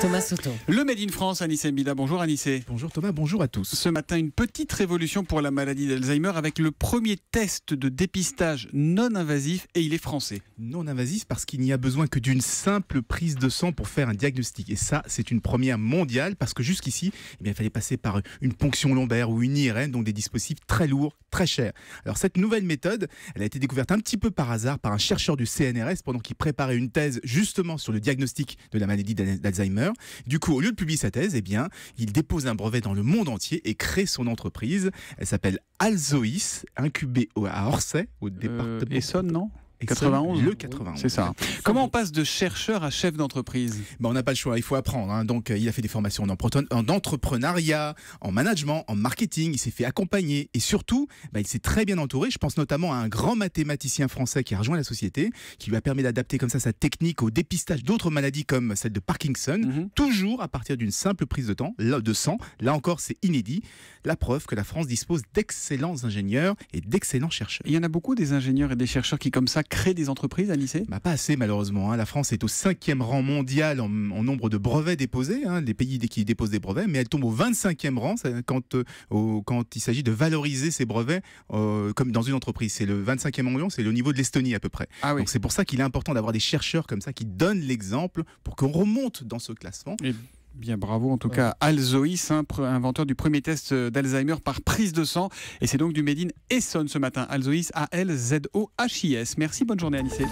Thomas Soto. Le Made in France, Anissé Mbida. Bonjour Anissé. Bonjour Thomas, bonjour à tous. Ce matin, une petite révolution pour la maladie d'Alzheimer avec le premier test de dépistage non invasif et il est français. Non invasif parce qu'il n'y a besoin que d'une simple prise de sang pour faire un diagnostic. Et ça, c'est une première mondiale parce que jusqu'ici, eh il fallait passer par une ponction lombaire ou une IRM, donc des dispositifs très lourds, très chers. Alors cette nouvelle méthode, elle a été découverte un petit peu par hasard par un chercheur du CNRS pendant qu'il préparait une thèse justement sur le diagnostic de la maladie d'Alzheimer. Hein. Du coup, au lieu de publier sa thèse, eh bien, il dépose un brevet dans le monde entier et crée son entreprise. Elle s'appelle Alzois, incubée à Orsay, au euh, département. de... Essonne, non 91 Le 91. Hein. C'est ça. Comment on passe de chercheur à chef d'entreprise ben, On n'a pas le choix, il faut apprendre. Hein. Donc, euh, il a fait des formations en, entrepreneuriat, en management, en marketing, il s'est fait accompagner et surtout, ben, il s'est très bien entouré. Je pense notamment à un grand mathématicien français qui a rejoint la société, qui lui a permis d'adapter comme ça sa technique au dépistage d'autres maladies comme celle de Parkinson, mhm. toujours à partir d'une simple prise de, temps, de sang. Là encore, c'est inédit. La preuve que la France dispose d'excellents ingénieurs et d'excellents chercheurs. Il y en a beaucoup des ingénieurs et des chercheurs qui, comme ça, créer des entreprises à Nice bah Pas assez malheureusement. Hein. La France est au cinquième rang mondial en, nombre de brevets déposés, hein. les pays qui déposent des brevets, mais elle tombe au 25e rang quand, euh, quand il s'agit de valoriser ces brevets euh, comme dans une entreprise. C'est le 25e rang, c'est le niveau de l'Estonie à peu près. Ah Donc c'est pour ça qu'il est important d'avoir des chercheurs comme ça qui donnent l'exemple pour qu'on remonte dans ce classement. Bien, bravo en tout cas Alzoïs, hein, inventeur du premier test euh, d'Alzheimer par prise de sang. Et c'est donc du Médine Essonne ce matin. Alzoïs, A-L-Z-O-H-I-S. Merci, bonne journée Alice.